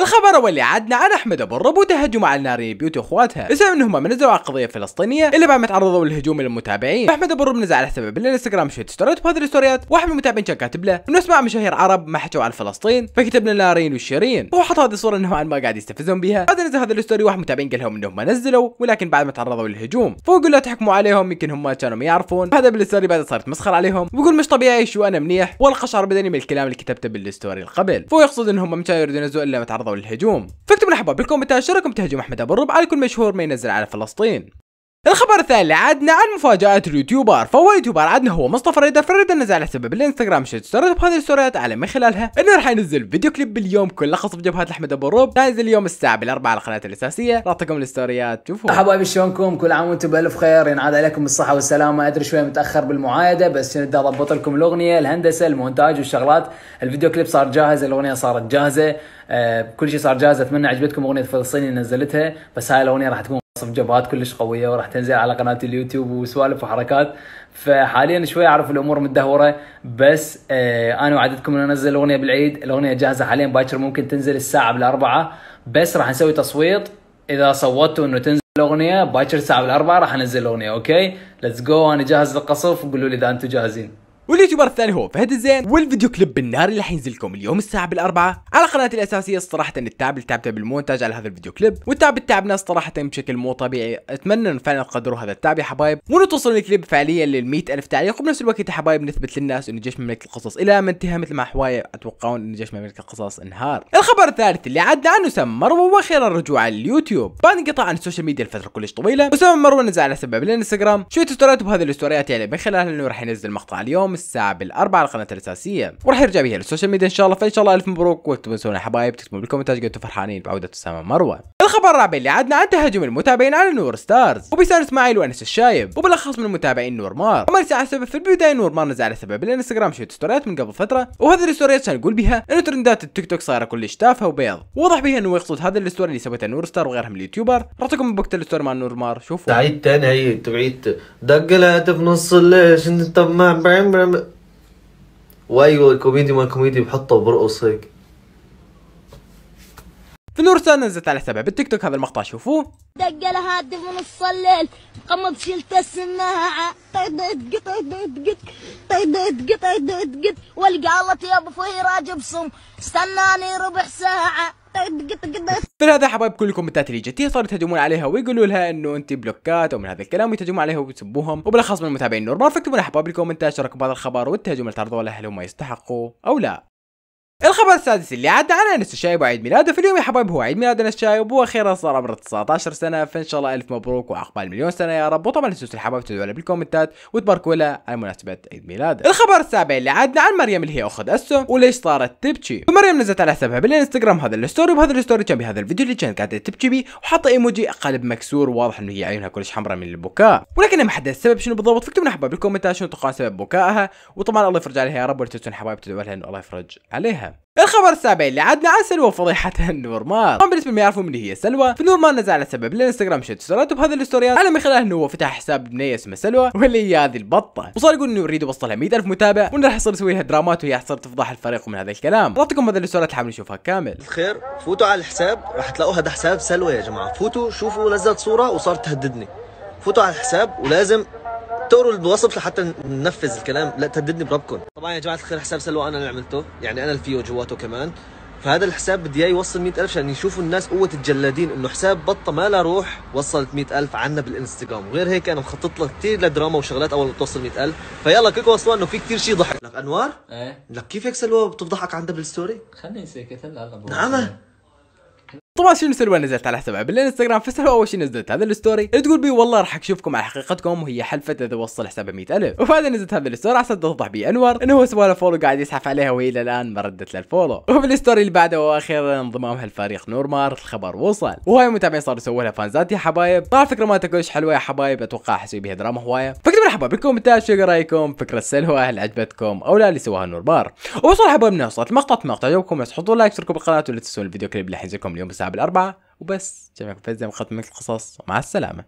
الخبر اللي عدنا عن احمد ابو الرب تهجم على الناري بيوت واخواتها بسبب انهم ما نزلوا على القضيه الفلسطينيه الا بعد ما تعرضوا للهجوم المتابعين فاحمد ابو الرب نزل على حسابه بالانستغرام شويه ستوريات بهذه الستوريات واحد من المتابعين كان كاتب له انه اسمع مشاهير عرب ما حكوا عن فلسطين فكتب لنا نارين والشيرين هو حط هذه الصوره انه ما قاعد يستفزهم بها بعد نزل هذا الستوري واحد من المتابعين قال لهم انهم ما نزلوا ولكن بعد ما تعرضوا للهجوم يقول لا تحكموا عليهم يمكن هم كانوا ما يعرفون هذا بالستوري بعد صارت مسخره عليهم ويقول مش طبيعي شو انا منيح والقشعر بدني من الكلام اللي كتبته بالستوري القبل فهو يقصد انهم ما كانوا يريدون ينزلوا الا ما تعرضوا رفضوا الهجوم فاكتبوا الاحباب بالكومنتات شو رايكم تهجم احمد ابو الربع على كل مشهور ما ينزل على فلسطين الخبر الثاني عدنا عن مفاجآت اليوتيوبر فهو يوتيوبر عدنا هو مصطفى ريدر فريدر نزل على حسابه بالانستغرام شيت ستوريات بهذه الستوريات على من خلالها انه راح ينزل فيديو كليب باليوم كله خاص بجبهات احمد ابو الروب نازل اليوم الساعة بالاربعة على قناته الاساسية راطقم الستوريات شوفوا حبايبي شلونكم كل عام وانتم بالف خير ينعاد عليكم بالصحة والسلامة ادري شوي متأخر بالمعايدة بس شنو بدي اضبط لكم الاغنية الهندسة المونتاج والشغلات الفيديو كليب صار جاهز الاغنية صارت جاهزة آه كل شيء صار جاهز اتمنى عجبتكم اغنية فلسطيني نزلتها بس هاي الاغنية راح تكون تصف جبهات كلش قويه وراح تنزل على قناه اليوتيوب وسوالف وحركات فحاليا شوي اعرف الامور متدهوره بس آه انا وعدتكم ان انزل اغنيه بالعيد الاغنيه جاهزه حاليا باكر ممكن تنزل الساعه بالاربعه بس راح نسوي تصويت اذا صوتوا انه تنزل الاغنيه باكر الساعه بالاربعه راح انزل الاغنيه اوكي ليتس جو انا جاهز للقصف قولوا لي اذا انتم جاهزين واليوتيوبر الثاني هو فهد الزين والفيديو كليب بالنار اللي حينزل لكم اليوم الساعه بالاربعه على قناتي الاساسيه صراحه التعب اللي تعبته بالمونتاج على هذا الفيديو كليب والتعب اللي تعبناه صراحه بشكل مو طبيعي اتمنى ان فعلا تقدروا هذا التعب يا حبايب وانه توصل الكليب فعليا لل ألف تعليق وبنفس الوقت يا حبايب نثبت للناس انه جيش مملكه القصص الى ما انتهى مثل ما حوايب اتوقعون انه جيش مملكه القصص انهار الخبر الثالث اللي عدى عنه سام مروه واخيرا رجوع على اليوتيوب بعد انقطاع عن السوشيال ميديا لفتره كلش طويله وسام مروه نزل على سبب الانستغرام شويه ستوريات بهذه الستوريات يعني من خلالها انه راح ينزل مقطع اليوم الساعه بالاربعه على القناة الاساسيه وراح يرجع بها للسوشيال ميديا ان شاء الله فان شاء الله الف مبروك وتنسونا حبايب تكتبوا بالكومنتات قلتوا فرحانين بعوده اسامه مروه الخبر الرابع اللي عدنا عن تهاجم المتابعين على نور ستارز وبيسال اسماعيل وانس الشايب وبالاخص من المتابعين نور مار وما نسى على السبب في البدايه نور مار نزل على سبب الانستغرام شويه ستوريات من قبل فتره وهذه الستوريات كان يقول بها انه ترندات التيك توك صايره كلش تافهه وبيض ووضح بها انه يقصد هذا الستوري اللي سويتها نور ستار وغيرها من اليوتيوبر رحتكم بوقت الستوري مع نور مار شوفوا تعيد تاني هي تعيد دق الهاتف نص ليش انت طماع وايوه الكوميدي ما كوميدي بحطه وبرقص هيك في نور سان نزلت على حسابها بالتيك توك هذا المقطع شوفوه دق لها هاتف من الليل قمض شلت السماعه طيد طيد طيد طيد والقى الله يا ابو فهي راجب صم استناني ربع ساعه طيب، طيب. في هذا حبايب كل الكومنتات اللي جتيه صاروا يتهجمون عليها ويقولوا لها انه انت بلوكات ومن هذا الكلام ويتهجمون عليها ويسبوهم وبالاخص من المتابعين نورمال فاكتبوا لنا حبايب الكومنتات شاركوا بهذا الخبر والتهجم اللي تعرضوا له هل هم يستحقوا او لا الخبر السادس اللي عدى على انس الشايب وعيد ميلاده في اليوم يا حبايب هو عيد ميلاد انس الشايب واخيرا صار عمره 19 سنه فان شاء الله الف مبروك وعقبال مليون سنه يا رب وطبعا لا تنسوا الحبايب تدعوا له بالكومنتات وتباركوا له على مناسبه عيد ميلاده. الخبر السابع اللي عدنا عن مريم اللي هي اخت اسهم وليش صارت تبكي؟ فمريم نزلت على حسابها بالانستغرام هذا الستوري وبهذا الستوري كان بهذا الفيديو اللي كانت قاعده تبكي بيه وحاطه ايموجي قلب مكسور واضح انه هي عيونها كلش حمراء من البكاء ولكن ما حد السبب شنو بالضبط فاكتبوا لنا حبايب بالكومنتات شنو تقال سبب بكائها وطبعا الله يفرج عليها يا رب ولا تنسوا الحبايب تدعوا لها انه الله يفرج عليها. الخبر السابع اللي عدنا عن سلوى وفضيحتها النور مار طبعا بالنسبه اللي يعرفوا من هي سلوى فنور مار نزل سبب الانستغرام شد ستوريات بهذه الستوريات على من خلاله انه هو فتح حساب بنيه اسمها سلوى واللي هي هذه البطه وصار يقول انه يريد يوصل لها 100000 متابع وانه راح يصير يسوي لها درامات وهي تصير تفضح الفريق ومن هذا الكلام اعطيكم هذه الاستوريات حابين نشوفها كامل الخير فوتوا على الحساب راح تلاقوا هذا حساب سلوى يا جماعه فوتوا شوفوا نزلت صوره وصارت تهددني فوتوا على الحساب ولازم الطرق الوصف لحتى ننفذ الكلام لا تهددني بربكم طبعا يا جماعه الخير حساب سلوى انا اللي عملته يعني انا الفيو جواته كمان فهذا الحساب بدي اياه يوصل 100000 عشان يشوفوا الناس قوه الجلادين انه حساب بطه ما لا روح وصلت 100000 عنا بالانستغرام وغير هيك انا مخطط له كثير لدراما وشغلات اول ما توصل 100000 فيلا كلكم وصلوا انه في كثير شيء ضحك لك انوار ايه لك كيف هيك سلوى بتفضحك عندها بالستوري خليني ساكت هلا هلا نعم طبعا شنو سلوى نزلت على حسابها بالانستغرام فسلوى اول شيء نزلت هذا الستوري تقول بي والله راح اشوفكم على حقيقتكم وهي حلفت اذا وصل حسابها 100000 وبعدها نزلت هذا الستوري عشان توضح بي انور انه هو سوى فولو قاعد يزحف عليها وهي الى الان ما ردت له الفولو وفي الستوري اللي بعده واخيرا انضمامها نور نورمار الخبر وصل وهاي المتابعين صاروا يسووا لها فانزات يا حبايب طبعا فكره ما كلش حلوه يا حبايب اتوقع حسوي بها دراما هوايه فاكتبوا لي حبايب بالكومنتات شو رايكم فكره سلوى هل عجبتكم او لا اللي سواها نورمار وصل حبايبنا وصلت مقطع ما عجبكم بس تحطوا لايك اشتركوا بالقناه ولا تنسون الفيديو كليب اللي حنزلكم اليوم الساعه الأربعة وبس جميعكم فاز زي ما القصص ومع السلامة